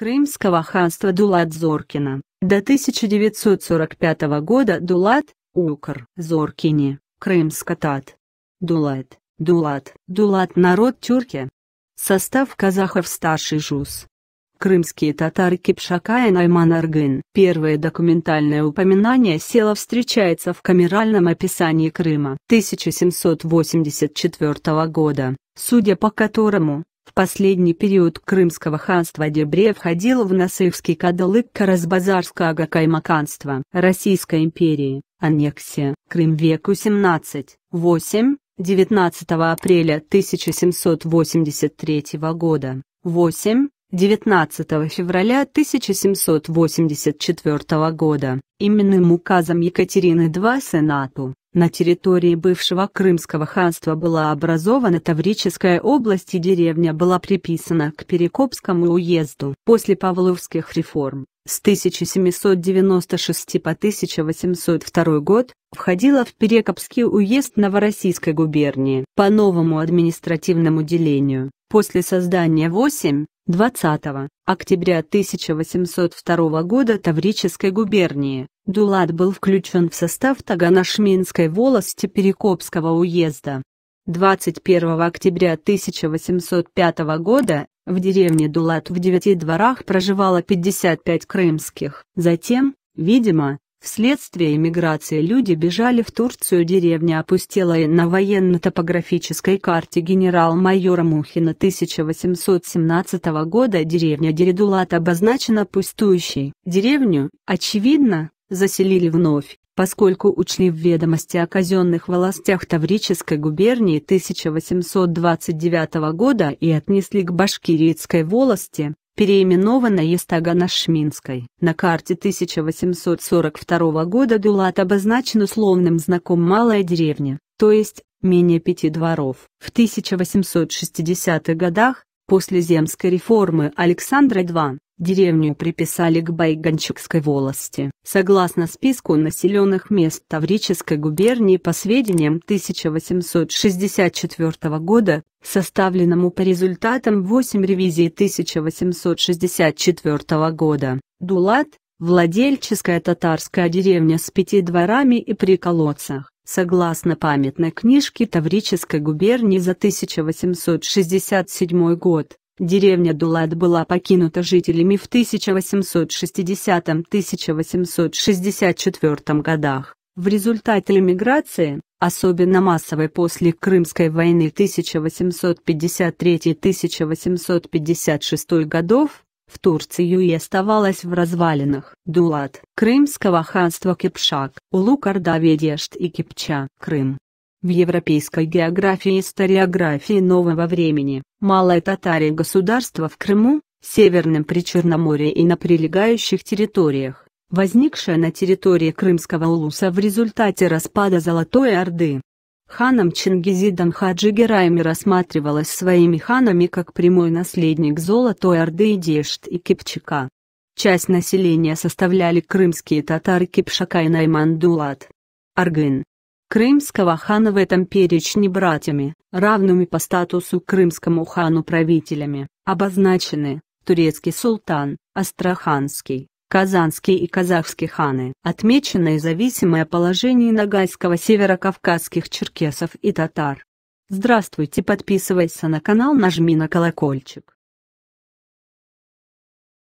Крымского ханства Дулат Зоркина. До 1945 года Дулат, Укр, Зоркини, Крымскотат. Дулат, Дулат, Дулат народ тюрки. Состав казахов старший жуз. Крымские татары Кипшака и Найман Аргын. Первое документальное упоминание села встречается в камеральном описании Крыма 1784 года, судя по которому, в последний период Крымского ханства Дебре входило в Насывский кадалык Каразбазарского каймаканства Российской империи, аннексия, Крым веку 17, 8, 19 апреля 1783 года, 8, 19 февраля 1784 года именным указом Екатерины II Сенату на территории бывшего Крымского ханства была образована Таврическая область и деревня была приписана к Перекопскому уезду. После Павловских реформ с 1796 по 1802 год входила в Перекопский уезд Новороссийской губернии. По новому административному делению, после создания 8 20 октября 1802 года Таврической губернии. Дулат был включен в состав Таганашминской волости Перекопского уезда. 21 октября 1805 года в деревне Дулат в девяти дворах проживало 55 крымских. Затем, видимо, Вследствие эмиграции люди бежали в Турцию. Деревня опустела и на военно-топографической карте генерал-майора Мухина 1817 года деревня Дередулат обозначена пустующей. Деревню, очевидно, заселили вновь, поскольку учли в ведомости о казенных властях Таврической губернии 1829 года и отнесли к Башкирийской волости, переименована Естагана-Шминской. На карте 1842 года Дулат обозначен условным знаком «малая деревня», то есть, менее пяти дворов. В 1860-х годах, после земской реформы Александра II, Деревню приписали к Байганчикской волости. Согласно списку населенных мест Таврической губернии по сведениям 1864 года, составленному по результатам 8 ревизий 1864 года, Дулат, владельческая татарская деревня с пяти дворами и при колодцах, согласно памятной книжке Таврической губернии за 1867 год, Деревня Дулат была покинута жителями в 1860-1864 годах. В результате эмиграции, особенно массовой после Крымской войны 1853-1856 годов, в Турцию и оставалась в развалинах. Дулат Крымского ханства Кипшак, Улук Ордаведешт и Кипча. Крым в европейской географии и историографии нового времени, малое татария государство в Крыму, Северном Причерноморье и на прилегающих территориях, возникшее на территории Крымского улуса в результате распада Золотой Орды. Ханом Чингизидом Хаджи рассматривалось своими ханами как прямой наследник Золотой Орды и Дешт и Кипчака. Часть населения составляли крымские татары Кипшака и Наймандулат. Аргын, Крымского хана в этом перечне братьями, равными по статусу крымскому хану правителями, обозначены турецкий султан, астраханский, казанский и казахский ханы. Отмечено и зависимое положение нагайского северокавказских черкесов и татар. Здравствуйте, подписывайся на канал, нажми на колокольчик.